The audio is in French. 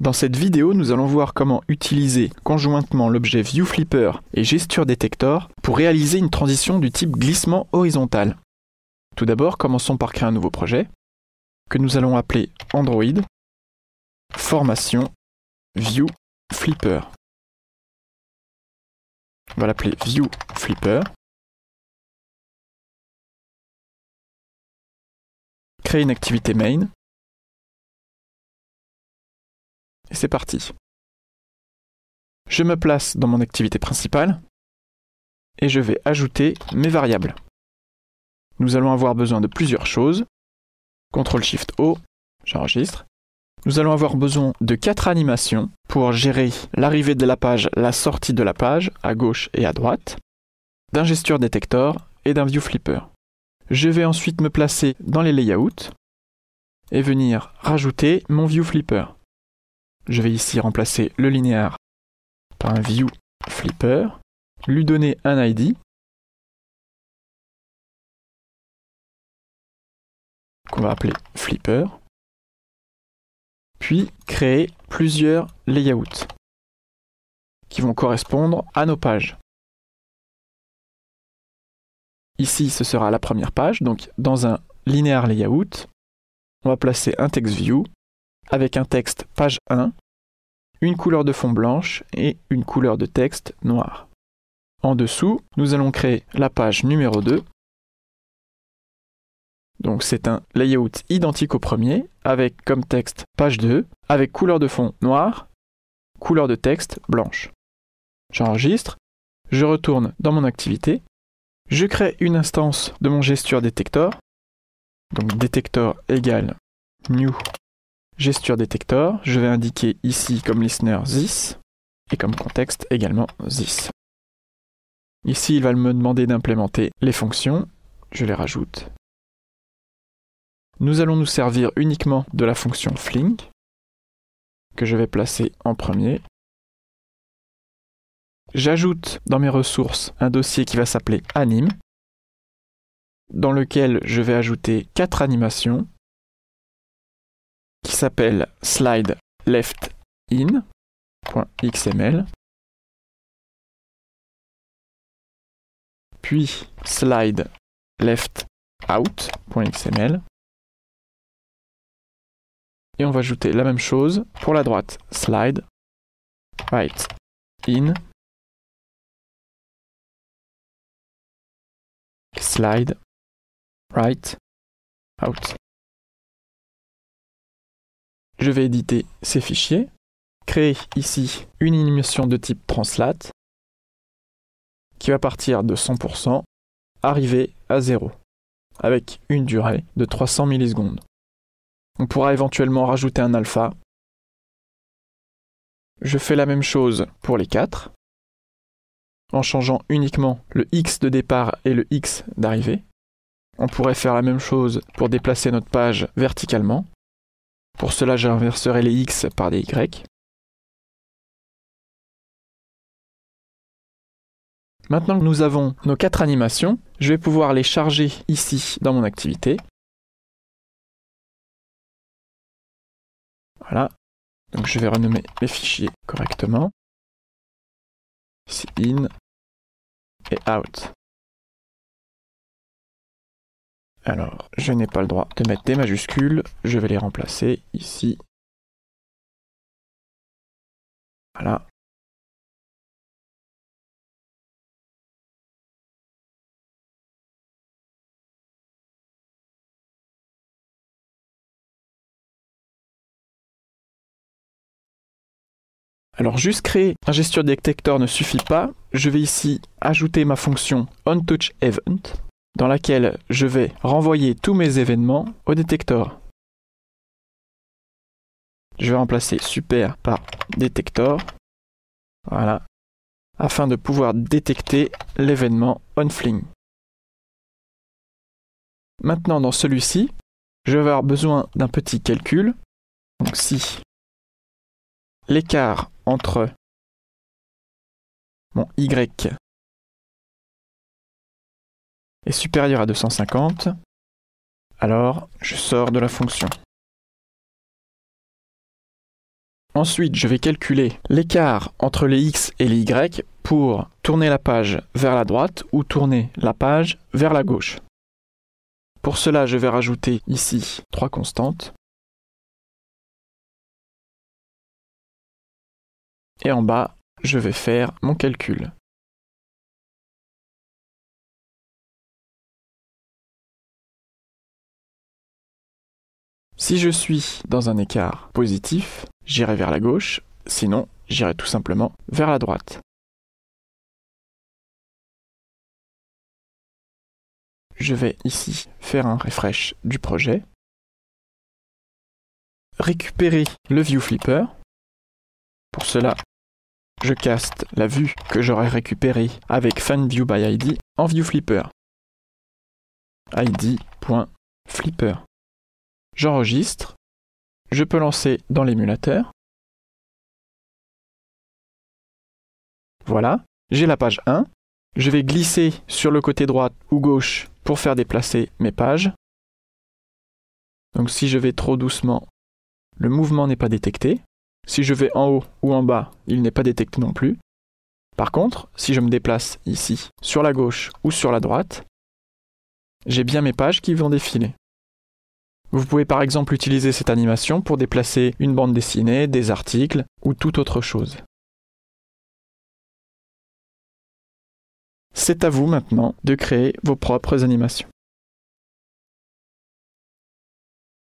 Dans cette vidéo, nous allons voir comment utiliser conjointement l'objet ViewFlipper et Gesture Detector pour réaliser une transition du type glissement horizontal. Tout d'abord, commençons par créer un nouveau projet que nous allons appeler Android Formation ViewFlipper. On va l'appeler ViewFlipper. Créer une activité main c'est parti. Je me place dans mon activité principale et je vais ajouter mes variables. Nous allons avoir besoin de plusieurs choses. CTRL-SHIFT-O, j'enregistre. Nous allons avoir besoin de quatre animations pour gérer l'arrivée de la page, la sortie de la page, à gauche et à droite, d'un gesture detector et d'un view flipper. Je vais ensuite me placer dans les layouts et venir rajouter mon view flipper. Je vais ici remplacer le linéaire par un view flipper, lui donner un ID qu'on va appeler flipper, puis créer plusieurs layouts qui vont correspondre à nos pages. Ici, ce sera la première page, donc dans un linear layout, on va placer un text view avec un texte page 1 une couleur de fond blanche et une couleur de texte noire. En dessous, nous allons créer la page numéro 2. Donc c'est un layout identique au premier, avec comme texte page 2, avec couleur de fond noire, couleur de texte blanche. J'enregistre, je retourne dans mon activité, je crée une instance de mon gesture détector, donc détector égale new gesture Detector, je vais indiquer ici comme listener this et comme contexte également this. Ici, il va me demander d'implémenter les fonctions, je les rajoute. Nous allons nous servir uniquement de la fonction fling que je vais placer en premier. J'ajoute dans mes ressources un dossier qui va s'appeler anime dans lequel je vais ajouter quatre animations qui s'appelle slide left in.xml, puis slide left out.xml. Et on va ajouter la même chose pour la droite, slide right in slide right out. Je vais éditer ces fichiers, créer ici une émission de type translate qui va partir de 100%, arriver à 0, avec une durée de 300 millisecondes. On pourra éventuellement rajouter un alpha. Je fais la même chose pour les 4, en changeant uniquement le x de départ et le x d'arrivée. On pourrait faire la même chose pour déplacer notre page verticalement. Pour cela, j'inverserai les x par des y. Maintenant que nous avons nos quatre animations, je vais pouvoir les charger ici dans mon activité. Voilà. Donc je vais renommer mes fichiers correctement. Ici in et out. Alors, je n'ai pas le droit de mettre des majuscules, je vais les remplacer ici. Voilà. Alors juste créer un gesture detector ne suffit pas. Je vais ici ajouter ma fonction onTouchEvent dans laquelle je vais renvoyer tous mes événements au détecteur. Je vais remplacer super par détecteur, Voilà. Afin de pouvoir détecter l'événement onFling. Maintenant, dans celui-ci, je vais avoir besoin d'un petit calcul. Donc si l'écart entre mon y est supérieur à 250, alors je sors de la fonction. Ensuite, je vais calculer l'écart entre les x et les y pour tourner la page vers la droite ou tourner la page vers la gauche. Pour cela, je vais rajouter ici trois constantes. Et en bas, je vais faire mon calcul. Si je suis dans un écart positif, j'irai vers la gauche, sinon j'irai tout simplement vers la droite. Je vais ici faire un refresh du projet, récupérer le view flipper. Pour cela, je caste la vue que j'aurais récupérée avec FanViewById en view flipper. ID.flipper j'enregistre, je peux lancer dans l'émulateur. Voilà, j'ai la page 1. Je vais glisser sur le côté droite ou gauche pour faire déplacer mes pages. Donc si je vais trop doucement, le mouvement n'est pas détecté. Si je vais en haut ou en bas, il n'est pas détecté non plus. Par contre, si je me déplace ici, sur la gauche ou sur la droite, j'ai bien mes pages qui vont défiler. Vous pouvez par exemple utiliser cette animation pour déplacer une bande dessinée, des articles ou toute autre chose. C'est à vous maintenant de créer vos propres animations.